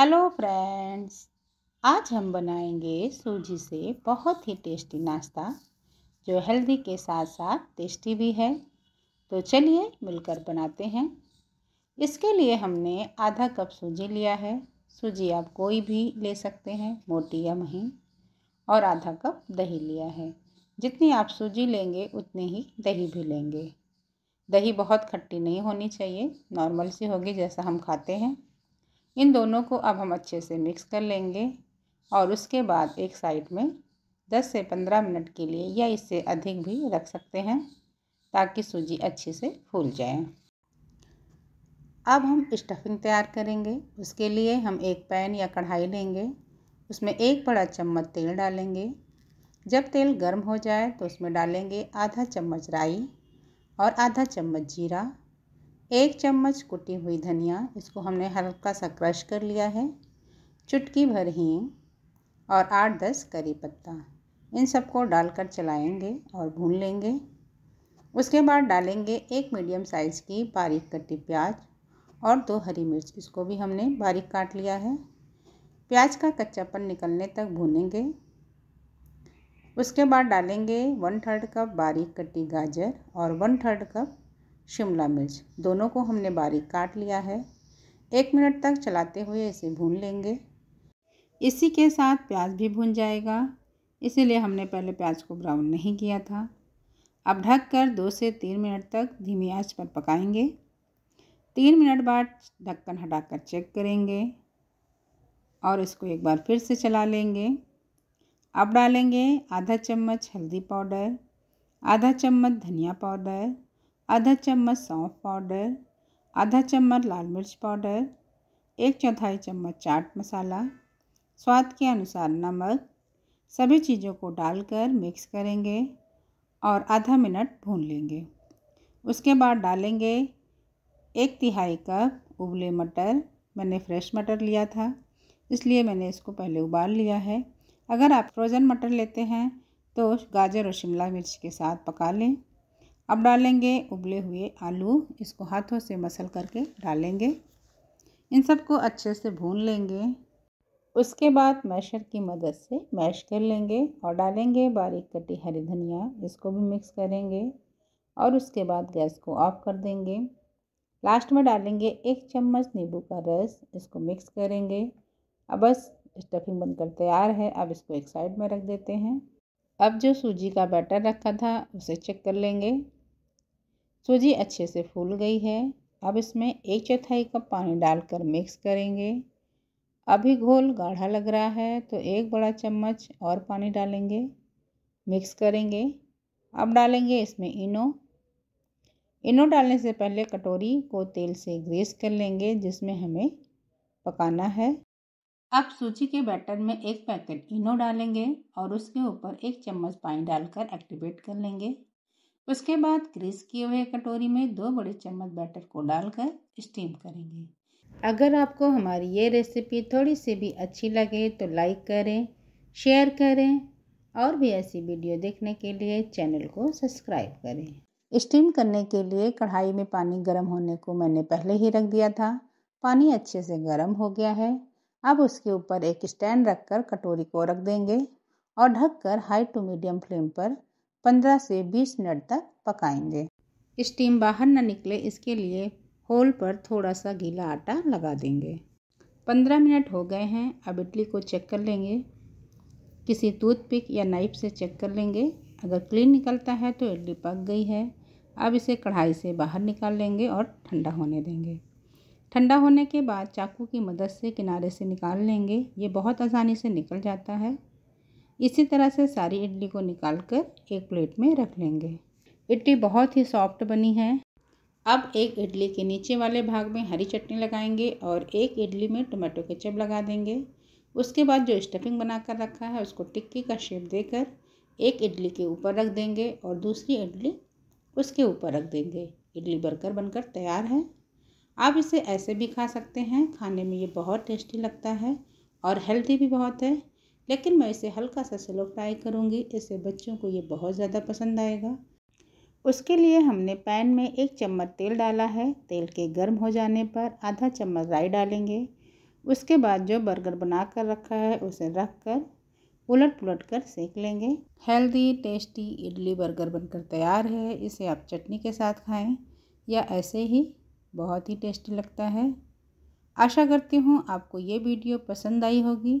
hello friends आज हम बनाएंगे सूजी से बहुत ही टेस्टी नाश्ता जो हेल्दी के साथ साथ टेस्टी भी है तो चलिए मिलकर बनाते हैं इसके लिए हमने आधा कप सूजी लिया है सूजी आप कोई भी ले सकते हैं मोटी या महीन और आधा कप दही लिया है जितनी आप सूजी लेंगे उतनी ही दही भी लेंगे दही बहुत खट्टी नहीं होनी चाहिए नॉर्मल सी होगी जैसा हम खाते हैं इन दोनों को अब हम अच्छे से मिक्स कर लेंगे और उसके बाद एक साइड में 10 से 15 मिनट के लिए या इससे अधिक भी रख सकते हैं ताकि सूजी अच्छे से फूल जाए अब हम स्टफिंग तैयार करेंगे उसके लिए हम एक पैन या कढ़ाई लेंगे उसमें एक बड़ा चम्मच तेल डालेंगे जब तेल गर्म हो जाए तो उसमें डालेंगे आधा चम्मच राई और आधा चम्मच जीरा एक चम्मच कुटी हुई धनिया इसको हमने हल्का सा क्रश कर लिया है चुटकी भर हींग और आठ दस करी पत्ता इन सबको डालकर चलाएंगे और भून लेंगे उसके बाद डालेंगे एक मीडियम साइज़ की बारीक कटी प्याज और दो हरी मिर्च इसको भी हमने बारीक काट लिया है प्याज का कच्चापन निकलने तक भूनेंगे उसके बाद डालेंगे वन थर्ड कप बारीक कटी गाजर और वन थर्ड कप शिमला मिर्च दोनों को हमने बारीक काट लिया है एक मिनट तक चलाते हुए इसे भून लेंगे इसी के साथ प्याज भी भून जाएगा इसीलिए हमने पहले प्याज को ब्राउन नहीं किया था अब ढक कर दो से तीन मिनट तक धीमी आंच पर पकाएंगे तीन मिनट बाद ढक्कन हटाकर चेक करेंगे और इसको एक बार फिर से चला लेंगे अब डालेंगे आधा चम्मच हल्दी पाउडर आधा चम्मच धनिया पाउडर आधा चम्मच सौंफ पाउडर आधा चम्मच लाल मिर्च पाउडर एक चौथाई चम्मच चाट मसाला स्वाद के अनुसार नमक सभी चीज़ों को डालकर मिक्स करेंगे और आधा मिनट भून लेंगे उसके बाद डालेंगे एक तिहाई कप उबले मटर मैंने फ्रेश मटर लिया था इसलिए मैंने इसको पहले उबाल लिया है अगर आप फ्रोज़न मटर लेते हैं तो गाजर और शिमला मिर्च के साथ पका लें अब डालेंगे उबले हुए आलू इसको हाथों से मसल करके डालेंगे इन सबको अच्छे से भून लेंगे उसके बाद मैशर की मदद से मैश कर लेंगे और डालेंगे बारीक कटी हरी धनिया इसको भी मिक्स करेंगे और उसके बाद गैस को ऑफ कर देंगे लास्ट में डालेंगे एक चम्मच नींबू का रस इसको मिक्स करेंगे अब बस स्टफिंग बनकर तैयार है अब इसको एक साइड में रख देते हैं अब जो सूजी का बैटर रखा था उसे चेक कर लेंगे सूजी अच्छे से फूल गई है अब इसमें एक चौथाई कप पानी डालकर मिक्स करेंगे अभी घोल गाढ़ा लग रहा है तो एक बड़ा चम्मच और पानी डालेंगे मिक्स करेंगे अब डालेंगे इसमें इनो इनो डालने से पहले कटोरी को तेल से ग्रेस कर लेंगे जिसमें हमें पकाना है अब सूजी के बैटर में एक पैकेट इनो डालेंगे और उसके ऊपर एक चम्मच पानी डालकर एक्टिवेट कर लेंगे उसके बाद क्रिस किए हुए कटोरी में दो बड़े चम्मच बैटर को डालकर स्टीम करेंगे अगर आपको हमारी ये रेसिपी थोड़ी सी भी अच्छी लगे तो लाइक करें शेयर करें और भी ऐसी वीडियो देखने के लिए चैनल को सब्सक्राइब करें स्टीम करने के लिए कढ़ाई में पानी गर्म होने को मैंने पहले ही रख दिया था पानी अच्छे से गर्म हो गया है अब उसके ऊपर एक स्टैंड रखकर कटोरी को रख देंगे और ढककर हाई टू मीडियम फ्लेम पर पंद्रह से बीस मिनट तक पकाएंगे स्टीम बाहर ना निकले इसके लिए होल पर थोड़ा सा गीला आटा लगा देंगे पंद्रह मिनट हो गए हैं अब इडली को चेक कर लेंगे किसी टूथपिक या नाइफ से चेक कर लेंगे अगर क्लीन निकलता है तो इडली पक गई है अब इसे कढ़ाई से बाहर निकाल लेंगे और ठंडा होने देंगे ठंडा होने के बाद चाकू की मदद से किनारे से निकाल लेंगे ये बहुत आसानी से निकल जाता है इसी तरह से सारी इडली को निकाल कर एक प्लेट में रख लेंगे इडली बहुत ही सॉफ्ट बनी है अब एक इडली के नीचे वाले भाग में हरी चटनी लगाएंगे और एक इडली में टोमेटो केचप लगा देंगे उसके बाद जो स्टफिंग बना कर रखा है उसको टिक्की का शेप देकर एक इडली के ऊपर रख देंगे और दूसरी इडली उसके ऊपर रख देंगे इडली बर्गर बनकर तैयार है आप इसे ऐसे भी खा सकते हैं खाने में ये बहुत टेस्टी लगता है और हेल्दी भी बहुत है लेकिन मैं इसे हल्का सा स्लो फ्राई करूँगी इससे बच्चों को ये बहुत ज़्यादा पसंद आएगा उसके लिए हमने पैन में एक चम्मच तेल डाला है तेल के गर्म हो जाने पर आधा चम्मच राई डालेंगे उसके बाद जो बर्गर बना कर रखा है उसे रख कर उलट पुलट कर सेक लेंगे हेल्दी टेस्टी इडली बर्गर बनकर तैयार है इसे आप चटनी के साथ खाएं या ऐसे ही बहुत ही टेस्टी लगता है आशा करती हूँ आपको ये वीडियो पसंद आई होगी